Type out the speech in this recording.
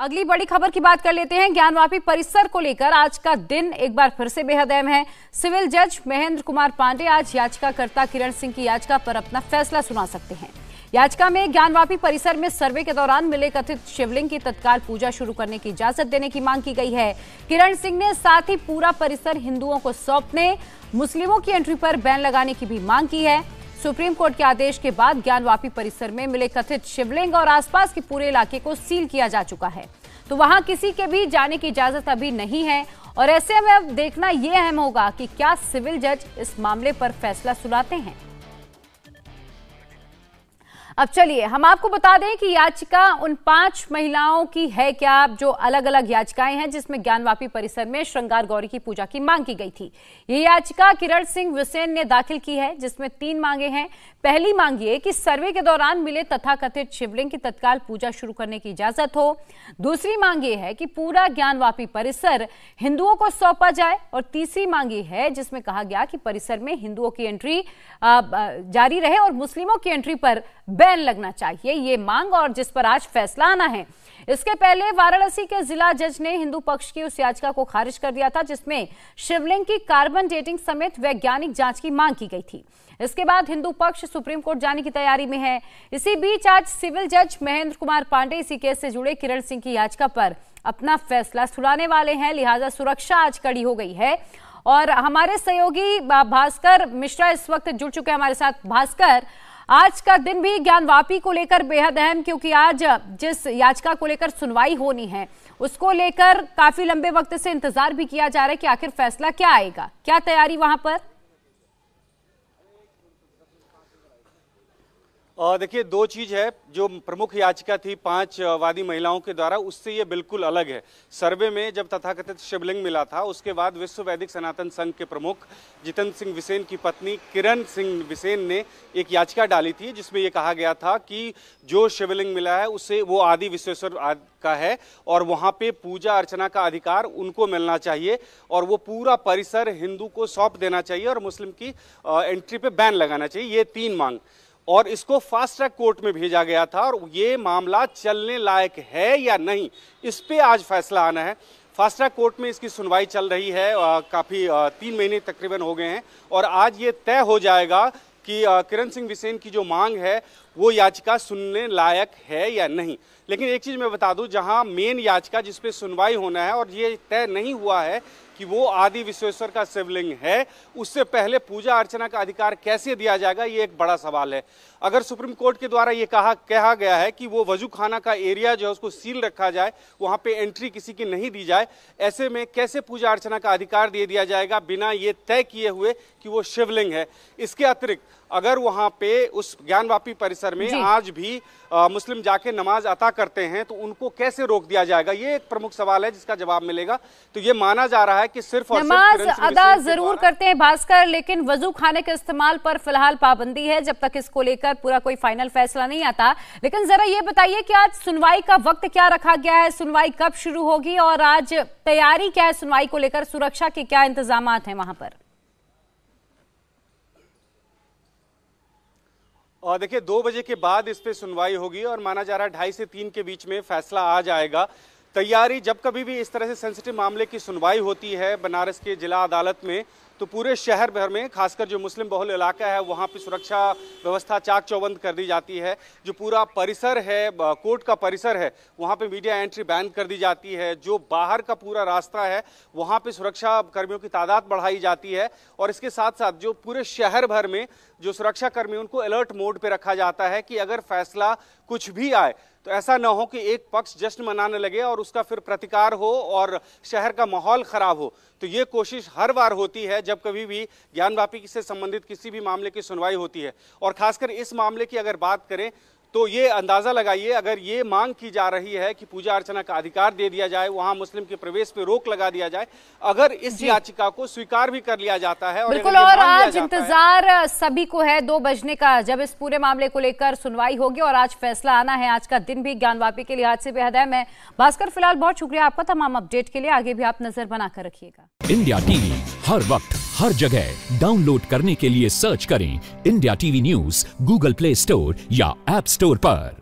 अगली बड़ी खबर की बात कर लेते हैं ज्ञानवापी परिसर को लेकर आज का दिन एक बार फिर से बेहद अहम है सिविल जज महेंद्र कुमार पांडे आज याचिकाकर्ता किरण सिंह की याचिका पर अपना फैसला सुना सकते हैं याचिका में ज्ञानवापी परिसर में सर्वे के दौरान मिले कथित शिवलिंग की तत्काल पूजा शुरू करने की इजाजत देने की मांग की गई है किरण सिंह ने साथ ही पूरा परिसर हिंदुओं को सौंपने मुस्लिमों की एंट्री पर बैन लगाने की भी मांग की है सुप्रीम कोर्ट के आदेश के बाद ज्ञानवापी परिसर में मिले कथित शिवलिंग और आसपास के पूरे इलाके को सील किया जा चुका है तो वहां किसी के भी जाने की इजाजत अभी नहीं है और ऐसे में अब देखना यह अहम होगा कि क्या सिविल जज इस मामले पर फैसला सुनाते हैं अब चलिए हम आपको बता दें कि याचिका उन पांच महिलाओं की है क्या जो अलग अलग याचिकाएं हैं जिसमें ज्ञानवापी परिसर में श्रृंगार गौरी की पूजा की मांग की गई थी ये याचिका किरण सिंह विसेन ने दाखिल की है जिसमें तीन मांगे हैं पहली मांग ये कि सर्वे के दौरान मिले तथाकथित शिवलिंग की तत्काल पूजा शुरू करने की इजाजत हो दूसरी मांग ये है कि पूरा ज्ञानवापी परिसर हिंदुओं को सौंपा जाए और तीसरी मांग ये है जिसमें कहा गया कि परिसर में हिंदुओं की एंट्री जारी रहे और मुस्लिमों की एंट्री पर बैन बैन लगना चाहिए ये मांग और जिस पर आज फैसला आना है इसके पहले वाराणसी के जिला जज ने हिंदू पक्ष की उस याचिका को खारिज कर दिया था जिसमें शिवलिंग की कार्बन डेटिंग समेत वैज्ञानिक जांच की मांग की गई थी इसके बाद हिंदू पक्ष सुप्रीम कोर्ट जाने की तैयारी में है इसी बीच आज सिविल जज महेंद्र कुमार पांडे इसी केस से जुड़े किरण सिंह की याचिका पर अपना फैसला सुनाने वाले हैं लिहाजा सुरक्षा आज कड़ी हो गई है और हमारे सहयोगी भास्कर मिश्रा इस वक्त जुड़ चुके हैं हमारे साथ भास्कर आज का दिन भी ज्ञानवापी को लेकर बेहद अहम क्योंकि आज जिस याचिका को लेकर सुनवाई होनी है उसको लेकर काफी लंबे वक्त से इंतजार भी किया जा रहा है कि आखिर फैसला क्या आएगा क्या तैयारी वहां पर देखिए दो चीज़ है जो प्रमुख याचिका थी पांच वादी महिलाओं के द्वारा उससे ये बिल्कुल अलग है सर्वे में जब तथाकथित शिवलिंग मिला था उसके बाद विश्व वैदिक सनातन संघ के प्रमुख जितेंद्र सिंह विसेन की पत्नी किरण सिंह विसेन ने एक याचिका डाली थी जिसमें ये कहा गया था कि जो शिवलिंग मिला है उसे वो आदि विश्वेश्वर का है और वहाँ पर पूजा अर्चना का अधिकार उनको मिलना चाहिए और वो पूरा परिसर हिंदू को सौंप देना चाहिए और मुस्लिम की एंट्री पे बैन लगाना चाहिए ये तीन मांग और इसको फास्ट ट्रैक कोर्ट में भेजा गया था और ये मामला चलने लायक है या नहीं इस पर आज फैसला आना है फास्ट ट्रैक कोर्ट में इसकी सुनवाई चल रही है काफ़ी तीन महीने तकरीबन हो गए हैं और आज ये तय हो जाएगा कि किरण सिंह विसेन की जो मांग है वो याचिका सुनने लायक है या नहीं लेकिन एक चीज़ मैं बता दूं जहां मेन याचिका जिस पे सुनवाई होना है और ये तय नहीं हुआ है कि वो आदि विश्वेश्वर का शिवलिंग है उससे पहले पूजा अर्चना का अधिकार कैसे दिया जाएगा ये एक बड़ा सवाल है अगर सुप्रीम कोर्ट के द्वारा ये कहा कहा गया है कि वो वजू खाना का एरिया जो है उसको सील रखा जाए वहाँ पे एंट्री किसी की नहीं दी जाए ऐसे में कैसे पूजा अर्चना का अधिकार दे दिया जाएगा बिना ये तय किए हुए कि वो शिवलिंग है इसके अतिरिक्त अगर वहाँ पे उस ज्ञानवापी परिस परिसर में आज भी आ, मुस्लिम जाके नमाज अता करते हैं तो उनको कैसे रोक दिया जाएगा ये एक प्रमुख सवाल है जिसका जवाब मिलेगा तो ये माना जा रहा है कि सिर्फ नमाज सिर्फ अदा जरूर करते हैं भास्कर लेकिन वजू खाने के इस्तेमाल पर फिलहाल पाबंदी है जब तक इसको लेकर पूरा कोई फाइनल फैसला नहीं आता लेकिन जरा ये बताइए कि आज सुनवाई का वक्त क्या रखा गया है सुनवाई कब शुरू होगी और आज तैयारी क्या है सुनवाई को लेकर सुरक्षा के क्या इंतजाम है वहां पर और देखिए दो बजे के बाद इस पर सुनवाई होगी और माना जा रहा है ढाई से तीन के बीच में फैसला आ जाएगा तैयारी जब कभी भी इस तरह से सेंसिटिव मामले की सुनवाई होती है बनारस के जिला अदालत में तो पूरे शहर भर में खासकर जो मुस्लिम बहुल इलाका है वहाँ पर सुरक्षा व्यवस्था चाक चौबंद कर दी जाती है जो पूरा परिसर है कोर्ट का परिसर है वहाँ पर मीडिया एंट्री बैन कर दी जाती है जो बाहर का पूरा रास्ता है वहाँ पर सुरक्षा कर्मियों की तादाद बढ़ाई जाती है और इसके साथ साथ जो पूरे शहर भर में जो सुरक्षा कर्मी उनको अलर्ट मोड पर रखा जाता है कि अगर फैसला कुछ भी आए तो ऐसा ना हो कि एक पक्ष जश्न मनाने लगे और उसका फिर प्रतिकार हो और शहर का माहौल खराब हो तो ये कोशिश हर बार होती है जब कभी भी ज्ञान वापी से संबंधित किसी भी मामले की सुनवाई होती है और खासकर इस मामले की अगर बात करें तो ये अंदाज़ा लगाइए अगर ये मांग की जा रही है कि पूजा अर्चना का अधिकार दे दिया जाए वहां मुस्लिम के प्रवेश पे रोक लगा दिया जाए अगर इस याचिका को स्वीकार भी कर लिया जाता है और बिल्कुल और आज इंतजार सभी को है दो बजने का जब इस पूरे मामले को लेकर सुनवाई होगी और आज फैसला आना है आज का दिन भी ज्ञानवापी के लिहाज से बेहद है मैं भास्कर फिलहाल बहुत शुक्रिया आपका तमाम अपडेट के लिए आगे भी आप नजर बनाकर रखिएगा इंडिया टीवी हर वक्त हर जगह डाउनलोड करने के लिए सर्च करें India TV news Google Play Store या एप्स store